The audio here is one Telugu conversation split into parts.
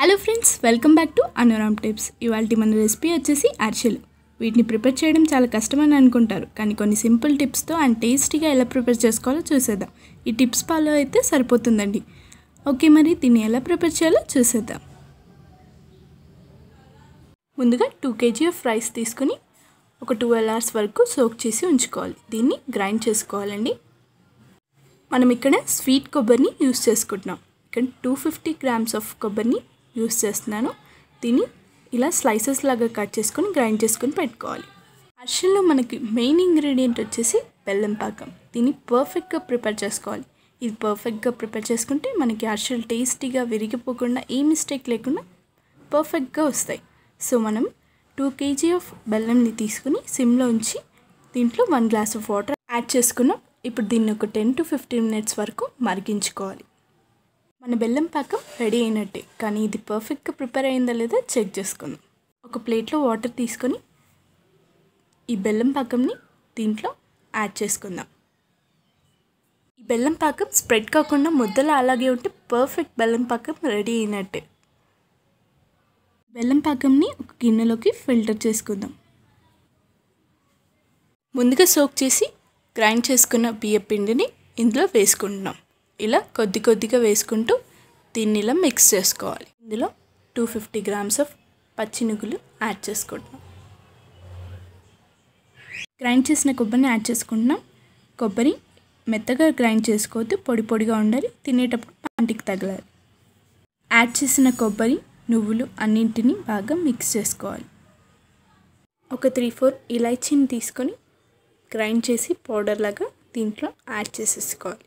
hello friends welcome back to Anuram tips ఇవాళ మన రెసిపీ వచ్చేసి అరిసెలు వీటిని ప్రిపేర్ చేయడం చాలా కష్టమని అనుకుంటారు కానీ కొన్ని సింపుల్ టిప్స్తో అండ్ టేస్టీగా ఎలా ప్రిపేర్ చేసుకోవాలో చూసేద్దాం ఈ టిప్స్ ఫాలో అయితే సరిపోతుందండి ఓకే మరి దీన్ని ఎలా ప్రిపేర్ చేయాలో చూసేద్దాం ముందుగా టూ కేజీ ఆఫ్ రైస్ తీసుకుని ఒక ట్వెల్వ్ అవర్స్ వరకు సోక్ చేసి ఉంచుకోవాలి దీన్ని గ్రైండ్ చేసుకోవాలండి మనం ఇక్కడ స్వీట్ కొబ్బరిని యూస్ చేసుకుంటున్నాం ఇక్కడ టూ ఫిఫ్టీ గ్రామ్స్ ఆఫ్ కొబ్బరిని యూస్ చేస్తున్నాను తిని ఇలా స్లైసెస్ లాగా కట్ చేసుకొని గ్రైండ్ చేసుకొని పెట్టుకోవాలి అర్షల్లో మనకి మెయిన్ ఇంగ్రీడియంట్ వచ్చేసి బెల్లం పాకం దీన్ని పర్ఫెక్ట్గా ప్రిపేర్ చేసుకోవాలి ఇది పర్ఫెక్ట్గా ప్రిపేర్ చేసుకుంటే మనకి అర్షలు టేస్టీగా విరిగిపోకుండా ఏ మిస్టేక్ లేకుండా పర్ఫెక్ట్గా వస్తాయి సో మనం టూ కేజీ ఆఫ్ బెల్లంని తీసుకుని సిమ్లో ఉంచి దీంట్లో one glass of water add చేసుకున్నాం ఇప్పుడు దీన్ని ఒక టెన్ టు ఫిఫ్టీన్ మినిట్స్ వరకు మరిగించుకోవాలి మన బెల్లం పాకం రెడీ అయినట్టే కానీ ఇది పర్ఫెక్ట్గా ప్రిపేర్ అయిందా లేదా చెక్ చేసుకుందాం ఒక ప్లేట్లో వాటర్ తీసుకొని ఈ బెల్లం పాకంని దీంట్లో యాడ్ చేసుకుందాం ఈ బెల్లం పాకం స్ప్రెడ్ కాకుండా ముద్దలు అలాగే ఉంటే పర్ఫెక్ట్ బెల్లం పాకం రెడీ అయినట్టే బెల్లం పాకంని ఒక గిన్నెలోకి ఫిల్టర్ చేసుకుందాం ముందుగా సోక్ చేసి గ్రైండ్ చేసుకున్న బియ్య పిండిని ఇందులో వేసుకుంటున్నాం ఇలా కొద్ది కొద్దిగా వేసుకుంటూ దీన్ని ఇలా మిక్స్ చేసుకోవాలి ఇందులో టూ ఫిఫ్టీ గ్రామ్స్ ఆఫ్ పచ్చినుగులు యాడ్ చేసుకుంటున్నాం గ్రైండ్ చేసిన కొబ్బరిని యాడ్ చేసుకుంటున్నాం కొబ్బరి మెత్తగా గ్రైండ్ చేసుకోవద్దు పొడి పొడిగా ఉండాలి తినేటప్పుడు పంటికి తగలాలి యాడ్ చేసిన కొబ్బరి నువ్వులు అన్నింటినీ బాగా మిక్స్ చేసుకోవాలి ఒక త్రీ ఫోర్ ఇలైచీని తీసుకొని గ్రైండ్ చేసి పౌడర్ లాగా దీంట్లో యాడ్ చేసేసుకోవాలి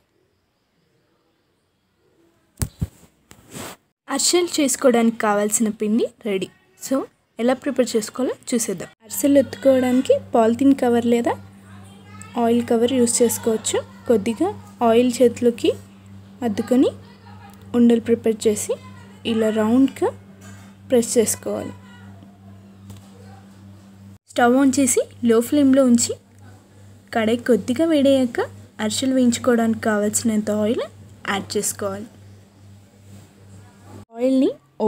అరిసెలు చేసుకోవడానికి కావాల్సిన పిండి రెడీ సో ఎలా ప్రిపేర్ చేసుకోవాలో చూసేద్దాం అరిసెలు ఎత్తుకోవడానికి పాలిథిన్ కవర్ లేదా ఆయిల్ కవర్ యూస్ చేసుకోవచ్చు కొద్దిగా ఆయిల్ చేతులకి అద్దుకొని ఉండలు ప్రిపేర్ చేసి ఇలా రౌండ్గా ప్రెస్ చేసుకోవాలి స్టవ్ ఆన్ చేసి లో ఫ్లేమ్లో ఉంచి కడాయి కొద్దిగా వేడయ్యాక అరిసెలు వేయించుకోవడానికి కావాల్సినంత ఆయిల్ యాడ్ చేసుకోవాలి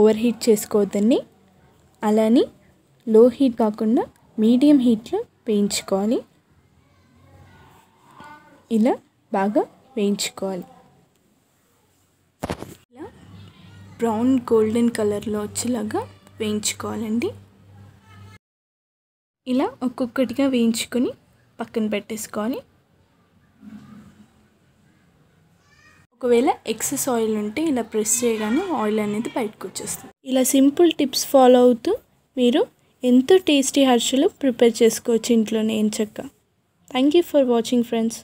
ఓవర్ హీట్ చేసుకోవద్దండి అలానే లో హీట్ కాకుండా మీడియం హీట్లో వేయించుకోవాలి ఇలా బాగా వేయించుకోవాలి ఇలా బ్రౌన్ గోల్డెన్ కలర్లో వచ్చేలాగా వేయించుకోవాలండి ఇలా ఒక్కొక్కటిగా వేయించుకొని పక్కన పెట్టేసుకోవాలి ఒకవేళ ఎక్సెస్ ఆయిల్ ఉంటే ఇలా ప్రెస్ చేయగానే ఆయిల్ అనేది బయటకు వచ్చేస్తుంది ఇలా సింపుల్ టిప్స్ ఫాలో అవుతూ మీరు ఎంతో టేస్టీ హర్షలు ప్రిపేర్ చేసుకోవచ్చు ఇంట్లోనే చక్క thank you for watching friends